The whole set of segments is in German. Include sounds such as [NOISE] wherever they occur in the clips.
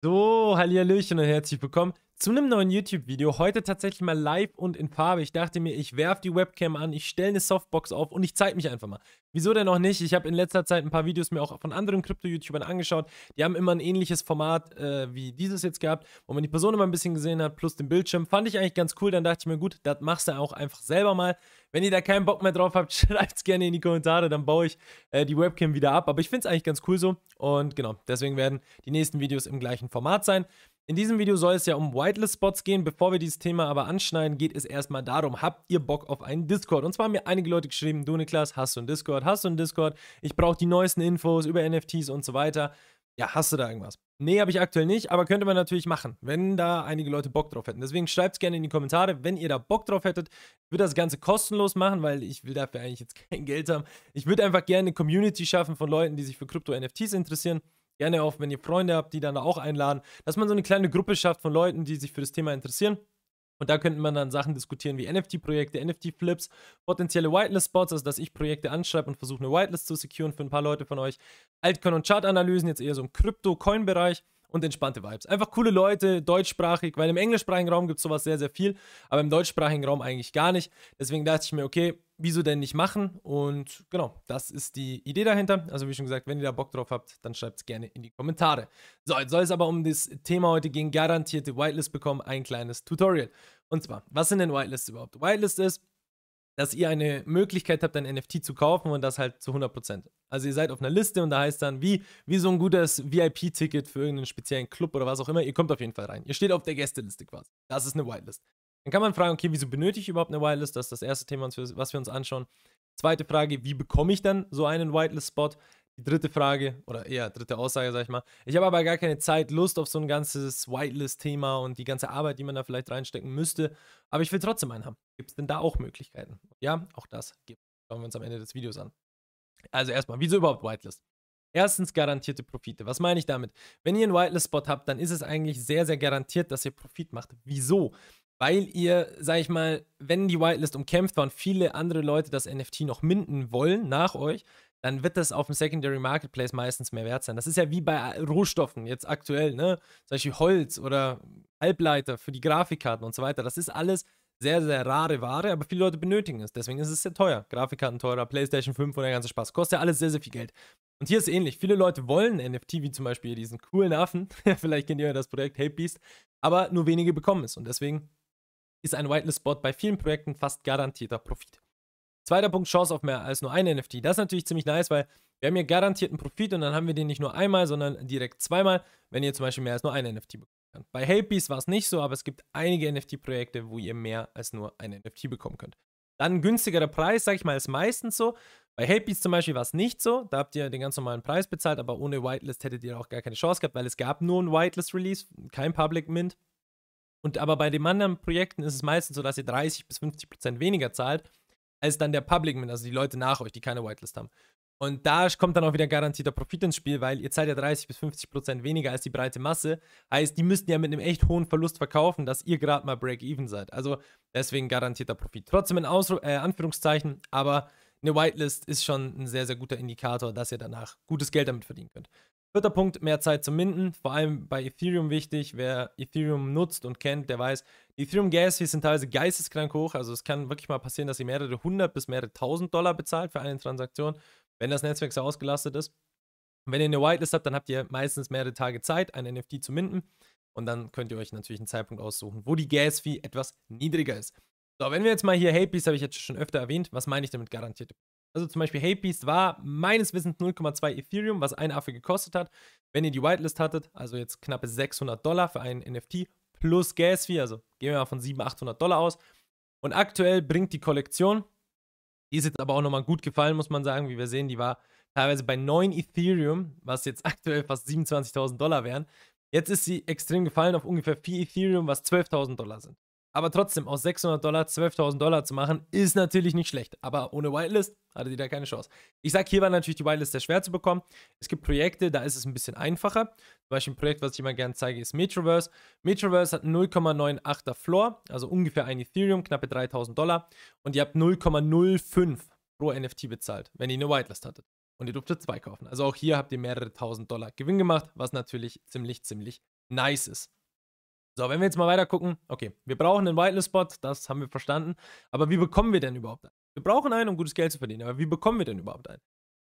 So, Hallihallöchen und herzlich willkommen zu einem neuen YouTube-Video. Heute tatsächlich mal live und in Farbe. Ich dachte mir, ich werfe die Webcam an, ich stelle eine Softbox auf und ich zeige mich einfach mal. Wieso denn auch nicht? Ich habe in letzter Zeit ein paar Videos mir auch von anderen Krypto-YouTubern angeschaut. Die haben immer ein ähnliches Format äh, wie dieses jetzt gehabt, wo man die Person immer ein bisschen gesehen hat, plus den Bildschirm. Fand ich eigentlich ganz cool. Dann dachte ich mir, gut, das machst du auch einfach selber mal. Wenn ihr da keinen Bock mehr drauf habt, [LAUGHS] schreibt es gerne in die Kommentare, dann baue ich äh, die Webcam wieder ab. Aber ich finde es eigentlich ganz cool so. Und genau, deswegen werden die nächsten Videos im gleichen Format sein. In diesem Video soll es ja um Whitelist-Spots gehen. Bevor wir dieses Thema aber anschneiden, geht es erstmal darum, habt ihr Bock auf einen Discord? Und zwar haben mir einige Leute geschrieben, du Niklas, hast du einen Discord? Hast du einen Discord? Ich brauche die neuesten Infos über NFTs und so weiter. Ja, hast du da irgendwas? Nee, habe ich aktuell nicht, aber könnte man natürlich machen, wenn da einige Leute Bock drauf hätten. Deswegen schreibt es gerne in die Kommentare, wenn ihr da Bock drauf hättet. Ich würde das Ganze kostenlos machen, weil ich will dafür eigentlich jetzt [LAUGHS] kein Geld haben. Ich würde einfach gerne eine Community schaffen von Leuten, die sich für Krypto-NFTs interessieren gerne auch, wenn ihr Freunde habt, die dann auch einladen, dass man so eine kleine Gruppe schafft von Leuten, die sich für das Thema interessieren. Und da könnte man dann Sachen diskutieren wie NFT-Projekte, NFT-Flips, potenzielle Whitelist-Spots, also dass ich Projekte anschreibe und versuche eine Whitelist zu securen für ein paar Leute von euch. Altcoin- und Chart-Analysen, jetzt eher so im Krypto-Coin-Bereich und entspannte Vibes. Einfach coole Leute, deutschsprachig, weil im englischsprachigen Raum gibt es sowas sehr, sehr viel, aber im deutschsprachigen Raum eigentlich gar nicht. Deswegen dachte ich mir, okay, wieso denn nicht machen? Und genau, das ist die Idee dahinter. Also wie schon gesagt, wenn ihr da Bock drauf habt, dann schreibt es gerne in die Kommentare. So, jetzt soll es aber um das Thema heute gehen. Garantierte Whitelist bekommen, ein kleines Tutorial. Und zwar, was sind denn Whitelists überhaupt? Whitelist ist, dass ihr eine Möglichkeit habt, ein NFT zu kaufen und das halt zu 100%. Also ihr seid auf einer Liste und da heißt dann, wie, wie so ein gutes VIP-Ticket für irgendeinen speziellen Club oder was auch immer, ihr kommt auf jeden Fall rein. Ihr steht auf der Gästeliste quasi. Das ist eine Whitelist. Dann kann man fragen, okay, wieso benötige ich überhaupt eine Whitelist? Das ist das erste Thema, was wir uns anschauen. Zweite Frage, wie bekomme ich dann so einen Whitelist-Spot? Die dritte Frage, oder eher dritte Aussage, sag ich mal. Ich habe aber gar keine Zeit, Lust auf so ein ganzes Whitelist-Thema und die ganze Arbeit, die man da vielleicht reinstecken müsste. Aber ich will trotzdem einen haben. Gibt es denn da auch Möglichkeiten? Ja, auch das gibt. Schauen wir uns am Ende des Videos an. Also erstmal, wieso überhaupt Whitelist? Erstens garantierte Profite. Was meine ich damit? Wenn ihr einen Whitelist-Spot habt, dann ist es eigentlich sehr, sehr garantiert, dass ihr Profit macht. Wieso? weil ihr, sag ich mal, wenn die Whitelist umkämpft war und viele andere Leute das NFT noch minden wollen nach euch, dann wird das auf dem Secondary Marketplace meistens mehr wert sein. Das ist ja wie bei Rohstoffen jetzt aktuell, ne? Zum Beispiel Holz oder Halbleiter für die Grafikkarten und so weiter. Das ist alles sehr, sehr rare Ware, aber viele Leute benötigen es. Deswegen ist es sehr teuer. Grafikkarten teurer, PlayStation 5 und der ganze Spaß. Kostet ja alles sehr, sehr viel Geld. Und hier ist ähnlich. Viele Leute wollen NFT, wie zum Beispiel diesen coolen Affen. [LAUGHS] Vielleicht kennt ihr ja das Projekt Hate Beast. Aber nur wenige bekommen es. Und deswegen ist ein whitelist bot bei vielen Projekten fast garantierter Profit. Zweiter Punkt, Chance auf mehr als nur ein NFT. Das ist natürlich ziemlich nice, weil wir haben hier garantierten Profit und dann haben wir den nicht nur einmal, sondern direkt zweimal, wenn ihr zum Beispiel mehr als nur ein NFT bekommen könnt. Bei Helpies war es nicht so, aber es gibt einige NFT-Projekte, wo ihr mehr als nur ein NFT bekommen könnt. Dann günstigerer Preis, sage ich mal, ist meistens so. Bei Helpies zum Beispiel war es nicht so. Da habt ihr den ganz normalen Preis bezahlt, aber ohne Whitelist hättet ihr auch gar keine Chance gehabt, weil es gab nur ein Whitelist-Release, kein Public Mint. Und aber bei den anderen Projekten ist es meistens so, dass ihr 30 bis 50 Prozent weniger zahlt, als dann der Public Mint, also die Leute nach euch, die keine Whitelist haben. Und da kommt dann auch wieder garantierter Profit ins Spiel, weil ihr zahlt ja 30 bis 50 Prozent weniger als die breite Masse. Heißt, die müssten ja mit einem echt hohen Verlust verkaufen, dass ihr gerade mal Break-Even seid. Also deswegen garantierter Profit. Trotzdem in Ausru äh, Anführungszeichen, aber eine Whitelist ist schon ein sehr, sehr guter Indikator, dass ihr danach gutes Geld damit verdienen könnt. Vierter Punkt, mehr Zeit zum Minden. Vor allem bei Ethereum wichtig. Wer Ethereum nutzt und kennt, der weiß, die Ethereum Gas Fees sind teilweise geisteskrank hoch. Also es kann wirklich mal passieren, dass ihr mehrere hundert bis mehrere tausend Dollar bezahlt für eine Transaktion, wenn das Netzwerk so ausgelastet ist. Und wenn ihr eine Whitelist habt, dann habt ihr meistens mehrere Tage Zeit, ein NFT zu minden. Und dann könnt ihr euch natürlich einen Zeitpunkt aussuchen, wo die Gas Fee etwas niedriger ist. So, wenn wir jetzt mal hier Hate Beats, habe ich jetzt schon öfter erwähnt. Was meine ich damit garantierte also zum Beispiel Hate Beast war meines Wissens 0,2 Ethereum, was ein Affe gekostet hat. Wenn ihr die Whitelist hattet, also jetzt knappe 600 Dollar für einen NFT plus Gas Fee, also gehen wir mal von 700, 800 Dollar aus. Und aktuell bringt die Kollektion, die ist jetzt aber auch nochmal gut gefallen, muss man sagen, wie wir sehen, die war teilweise bei 9 Ethereum, was jetzt [LAUGHS] aktuell fast 27.000 Dollar wären. Jetzt ist sie extrem gefallen auf ungefähr 4 Ethereum, was 12.000 Dollar sind. Aber trotzdem, aus 600 Dollar 12.000 Dollar zu machen, ist natürlich nicht schlecht. Aber ohne Whitelist hatte die da keine Chance. Ich sage, hier war natürlich die Whitelist sehr schwer zu bekommen. Es gibt Projekte, da ist es ein bisschen einfacher. Zum Beispiel ein Projekt, was ich immer gerne zeige, ist Metroverse. Metroverse hat 0,98er Floor, also ungefähr ein Ethereum, knappe 3.000 Dollar. Und ihr habt 0,05 pro NFT bezahlt, wenn ihr eine Whitelist hattet. Und ihr durftet zwei kaufen. Also auch hier habt ihr mehrere 1.000 Dollar Gewinn gemacht, was natürlich ziemlich, ziemlich nice ist. So, wenn wir jetzt mal weiter gucken, okay, wir brauchen einen Whitelist-Spot, das haben wir verstanden. Aber wie bekommen wir denn überhaupt einen? Wir brauchen einen, um gutes Geld zu verdienen, aber wie bekommen wir denn überhaupt einen?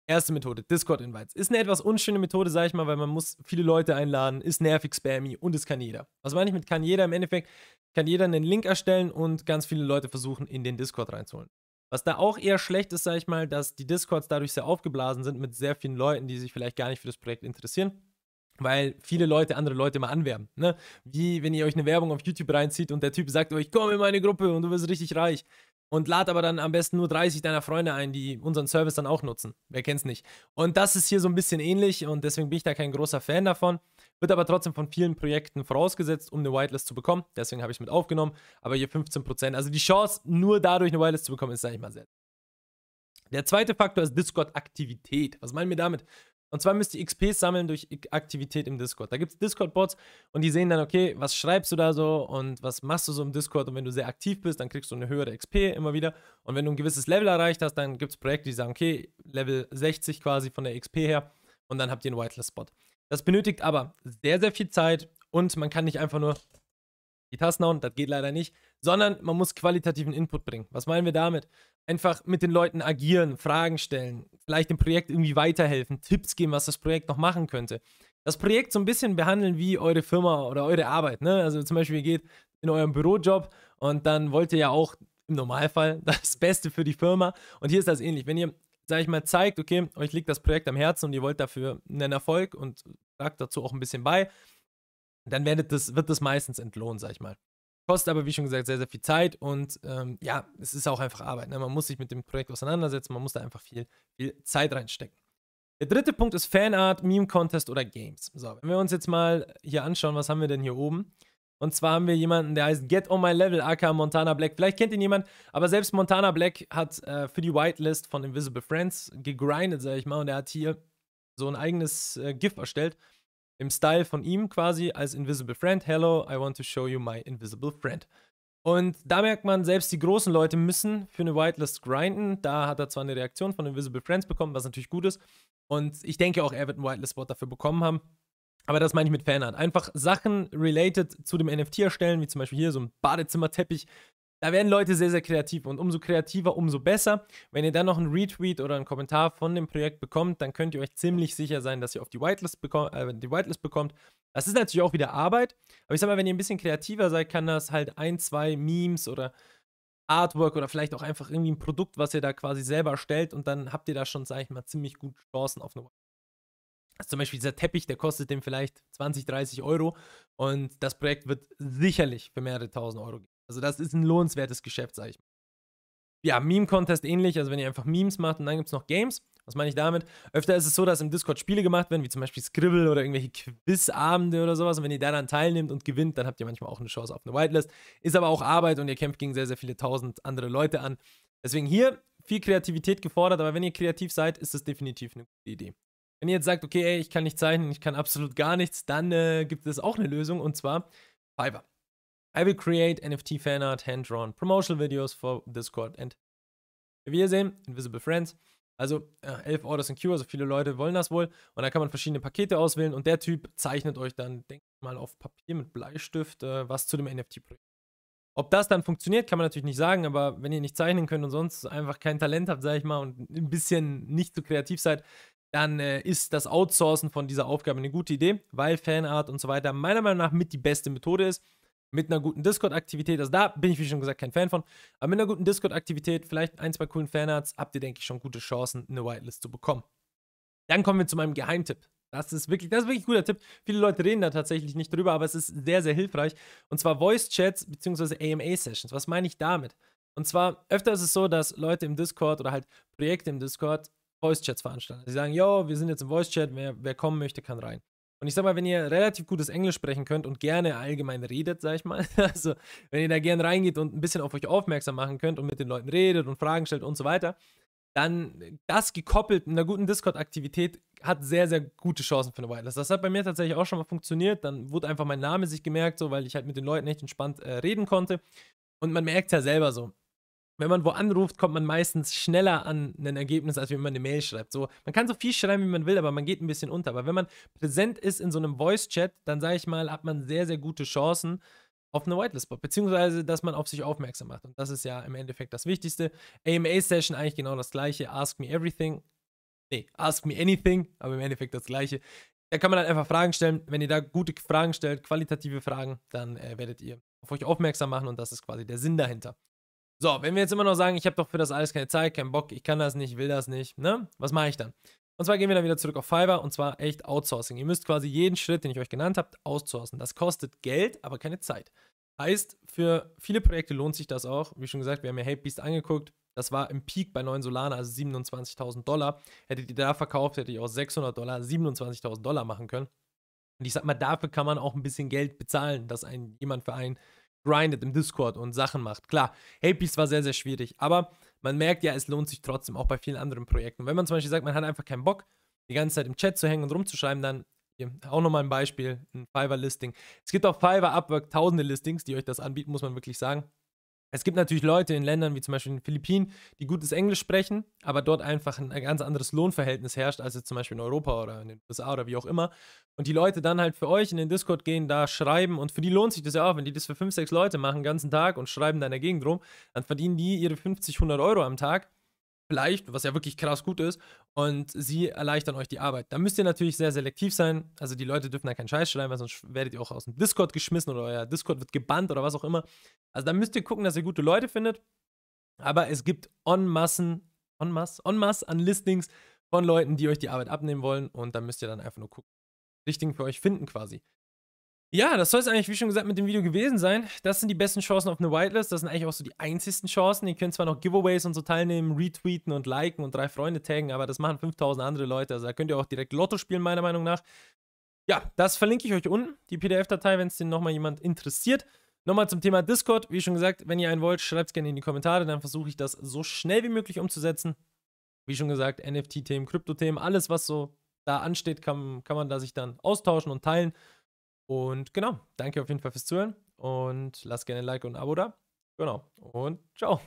Erste Methode, Discord-Invites. Ist eine etwas unschöne Methode, sage ich mal, weil man muss viele Leute einladen, ist nervig, spammy und es kann jeder. Was meine ich mit kann jeder? Im Endeffekt kann jeder einen Link erstellen und ganz viele Leute versuchen, in den Discord reinzuholen. Was da auch eher schlecht ist, sage ich mal, dass die Discords dadurch sehr aufgeblasen sind mit sehr vielen Leuten, die sich vielleicht gar nicht für das Projekt interessieren weil viele Leute andere Leute mal anwerben. Ne? Wie wenn ihr euch eine Werbung auf YouTube reinzieht und der Typ sagt euch, komm in meine Gruppe und du wirst richtig reich. Und lad aber dann am besten nur 30 deiner Freunde ein, die unseren Service dann auch nutzen. Wer kennt's nicht? Und das ist hier so ein bisschen ähnlich und deswegen bin ich da kein großer Fan davon. Wird aber trotzdem von vielen Projekten vorausgesetzt, um eine Whitelist zu bekommen. Deswegen habe ich es mit aufgenommen. Aber hier 15%. Also die Chance, nur dadurch eine Whitelist zu bekommen, ist, sage ich mal, sehr. Der zweite Faktor ist Discord-Aktivität. Was meinen wir damit? Und zwar müsst ihr XPs sammeln durch Aktivität im Discord. Da gibt es Discord-Bots und die sehen dann, okay, was schreibst du da so und was machst du so im Discord. Und wenn du sehr aktiv bist, dann kriegst du eine höhere XP immer wieder. Und wenn du ein gewisses Level erreicht hast, dann gibt es Projekte, die sagen, okay, Level 60 quasi von der XP her. Und dann habt ihr einen Whitelist-Spot. Das benötigt aber sehr, sehr viel Zeit und man kann nicht einfach nur die Tasten hauen, das geht leider nicht, sondern man muss qualitativen Input bringen. Was meinen wir damit? Einfach mit den Leuten agieren, Fragen stellen, vielleicht dem Projekt irgendwie weiterhelfen, Tipps geben, was das Projekt noch machen könnte. Das Projekt so ein bisschen behandeln wie eure Firma oder eure Arbeit. Ne? Also zum Beispiel, ihr geht in euren Bürojob und dann wollt ihr ja auch im Normalfall [LAUGHS] das Beste für die Firma. Und hier ist das ähnlich. Wenn ihr, sag ich mal, zeigt, okay, euch liegt das Projekt am Herzen und ihr wollt dafür einen Erfolg und sagt dazu auch ein bisschen bei, dann das, wird das meistens entlohnt, sag ich mal. Kostet aber, wie schon gesagt, sehr, sehr viel Zeit und ähm, ja, es ist auch einfach Arbeit. Ne? Man muss sich mit dem Projekt auseinandersetzen, man muss da einfach viel, viel Zeit reinstecken. Der dritte Punkt ist Fanart, Meme-Contest oder Games. So, wenn wir uns jetzt mal hier anschauen, was haben wir denn hier oben? Und zwar haben wir jemanden, der heißt Get on My Level, aka Montana Black. Vielleicht kennt ihn jemand, aber selbst Montana Black hat äh, für die Whitelist von Invisible Friends gegrindet, sag ich mal, und er hat hier so ein eigenes äh, GIF erstellt im Style von ihm quasi als Invisible Friend. Hello, I want to show you my Invisible Friend. Und da merkt man, selbst die großen Leute müssen für eine Whitelist grinden. Da hat er zwar eine Reaktion von Invisible Friends bekommen, was natürlich gut ist. Und ich denke auch, er wird einen Whitelist-Spot dafür bekommen haben. Aber das meine ich mit Fanart. Einfach Sachen related zu dem NFT erstellen, wie zum Beispiel hier so ein Badezimmerteppich da werden Leute sehr, sehr kreativ und umso kreativer, umso besser. Wenn ihr dann noch einen Retweet oder einen Kommentar von dem Projekt bekommt, dann könnt ihr euch ziemlich sicher sein, dass ihr auf die Whitelist, bekom äh, die Whitelist bekommt. Das ist natürlich auch wieder Arbeit, aber ich sag mal, wenn ihr ein bisschen kreativer seid, kann das halt ein, zwei Memes oder Artwork oder vielleicht auch einfach irgendwie ein Produkt, was ihr da quasi selber stellt und dann habt ihr da schon, sag ich mal, ziemlich gute Chancen auf eine Whitelist. Also zum Beispiel dieser Teppich, der kostet dem vielleicht 20, 30 Euro und das Projekt wird sicherlich für mehrere tausend Euro gehen. Also das ist ein lohnenswertes Geschäft, sage ich mal. Ja, Meme-Contest ähnlich, also wenn ihr einfach Memes macht und dann gibt es noch Games. Was meine ich damit? Öfter ist es so, dass im Discord Spiele gemacht werden, wie zum Beispiel Scribble oder irgendwelche Quizabende oder sowas. Und wenn ihr daran teilnehmt und gewinnt, dann habt ihr manchmal auch eine Chance auf eine Whitelist. Ist aber auch Arbeit und ihr kämpft gegen sehr, sehr viele tausend andere Leute an. Deswegen hier viel Kreativität gefordert, aber wenn ihr kreativ seid, ist das definitiv eine gute Idee. Wenn ihr jetzt sagt, okay, ey, ich kann nicht zeichnen, ich kann absolut gar nichts, dann äh, gibt es auch eine Lösung und zwar Fiverr. I will create NFT fanart, hand-drawn promotional videos for Discord and sehen, Invisible Friends. Also äh, elf Orders in Queue, also viele Leute wollen das wohl. Und da kann man verschiedene Pakete auswählen und der Typ zeichnet euch dann, denkt mal, auf Papier mit Bleistift äh, was zu dem NFT-Projekt. Ob das dann funktioniert, kann man natürlich nicht sagen, aber wenn ihr nicht zeichnen könnt und sonst einfach kein Talent habt, sage ich mal, und ein bisschen nicht so kreativ seid, dann äh, ist das Outsourcen von dieser Aufgabe eine gute Idee, weil Fanart und so weiter meiner Meinung nach mit die beste Methode ist mit einer guten Discord-Aktivität, also da bin ich, wie schon gesagt, kein Fan von, aber mit einer guten Discord-Aktivität, vielleicht ein, zwei coolen Fanarts, habt ihr, denke ich, schon gute Chancen, eine Whitelist zu bekommen. Dann kommen wir zu meinem Geheimtipp. Das ist wirklich, das ist wirklich ein guter Tipp. Viele Leute reden da tatsächlich nicht drüber, aber es ist sehr, sehr hilfreich. Und zwar Voice-Chats bzw. AMA-Sessions. Was meine ich damit? Und zwar, öfter ist es so, dass Leute im Discord oder halt Projekte im Discord Voice-Chats veranstalten. Sie sagen, yo, wir sind jetzt im Voice-Chat, wer, wer kommen möchte, kann rein. Und ich sag mal, wenn ihr relativ gutes Englisch sprechen könnt und gerne allgemein redet, sag ich mal, [LAUGHS] also wenn ihr da gerne reingeht und ein bisschen auf euch aufmerksam machen könnt und mit den Leuten redet und Fragen stellt und so weiter, dann das gekoppelt mit einer guten Discord-Aktivität hat sehr, sehr gute Chancen für eine Wireless. Das hat bei mir tatsächlich auch schon mal funktioniert. Dann wurde einfach mein Name sich gemerkt, so weil ich halt mit den Leuten echt entspannt äh, reden konnte. Und man merkt ja selber so, wenn man wo anruft, kommt man meistens schneller an ein Ergebnis, als wenn man eine Mail schreibt. So, man kann so viel schreiben, wie man will, aber man geht ein bisschen unter. Aber wenn man präsent ist in so einem Voice-Chat, dann sage ich mal, hat man sehr, sehr gute Chancen auf eine Whitelist-Bot, beziehungsweise, dass man auf sich aufmerksam macht. Und das ist ja im Endeffekt das Wichtigste. AMA-Session eigentlich genau das gleiche. Ask me everything. Nee, ask me anything, aber im Endeffekt das gleiche. Da kann man dann halt einfach Fragen stellen. Wenn ihr da gute Fragen stellt, qualitative Fragen, dann äh, werdet ihr auf euch aufmerksam machen und das ist quasi der Sinn dahinter. So, wenn wir jetzt immer noch sagen, ich habe doch für das alles keine Zeit, keinen Bock, ich kann das nicht, will das nicht, ne? Was mache ich dann? Und zwar gehen wir dann wieder zurück auf Fiverr und zwar echt Outsourcing. Ihr müsst quasi jeden Schritt, den ich euch genannt habe, outsourcen. Das kostet Geld, aber keine Zeit. Heißt, für viele Projekte lohnt sich das auch. Wie schon gesagt, wir haben ja Hatebeast angeguckt. Das war im Peak bei 9 Solana, also 27.000 Dollar. Hättet ihr da verkauft, hättet ihr auch 600 Dollar 27.000 Dollar machen können. Und ich sag mal, dafür kann man auch ein bisschen Geld bezahlen, dass ein, jemand für einen grindet im Discord und Sachen macht. Klar, Hatebeats war sehr, sehr schwierig, aber man merkt ja, es lohnt sich trotzdem auch bei vielen anderen Projekten. Und wenn man zum Beispiel sagt, man hat einfach keinen Bock, die ganze Zeit im Chat zu hängen und rumzuschreiben, dann hier, auch nochmal ein Beispiel, ein Fiverr-Listing. Es gibt auf Fiverr, Upwork tausende Listings, die euch das anbieten, muss man wirklich sagen. Es gibt natürlich Leute in Ländern wie zum Beispiel in den Philippinen, die gutes Englisch sprechen, aber dort einfach ein ganz anderes Lohnverhältnis herrscht, als jetzt zum Beispiel in Europa oder in den USA oder wie auch immer. Und die Leute dann halt für euch in den Discord gehen, da schreiben und für die lohnt sich das ja auch, wenn die das für 5, 6 Leute machen, den ganzen Tag und schreiben da in der Gegend rum, dann verdienen die ihre 50, 100 Euro am Tag leicht, was ja wirklich krass gut ist, und sie erleichtern euch die Arbeit. Da müsst ihr natürlich sehr selektiv sein. Also die Leute dürfen da keinen Scheiß schreiben, weil sonst werdet ihr auch aus dem Discord geschmissen oder euer Discord wird gebannt oder was auch immer. Also da müsst ihr gucken, dass ihr gute Leute findet. Aber es gibt en Massen, en masse, en masse an Listings von Leuten, die euch die Arbeit abnehmen wollen und da müsst ihr dann einfach nur gucken. Richtigen für euch finden quasi. Ja, das soll es eigentlich, wie schon gesagt, mit dem Video gewesen sein. Das sind die besten Chancen auf eine Whitelist. Das sind eigentlich auch so die einzigsten Chancen. Ihr könnt zwar noch Giveaways und so teilnehmen, retweeten und liken und drei Freunde taggen, aber das machen 5000 andere Leute. Also da könnt ihr auch direkt Lotto spielen, meiner Meinung nach. Ja, das verlinke ich euch unten, die PDF-Datei, wenn es den nochmal jemand interessiert. Nochmal zum Thema Discord. Wie schon gesagt, wenn ihr einen wollt, schreibt es gerne in die Kommentare. Dann versuche ich das so schnell wie möglich umzusetzen. Wie schon gesagt, NFT-Themen, Krypto-Themen, alles, was so da ansteht, kann, kann man da sich dann austauschen und teilen. Und genau, danke auf jeden Fall fürs Zuhören und lasst gerne ein Like und ein Abo da. Genau, und ciao.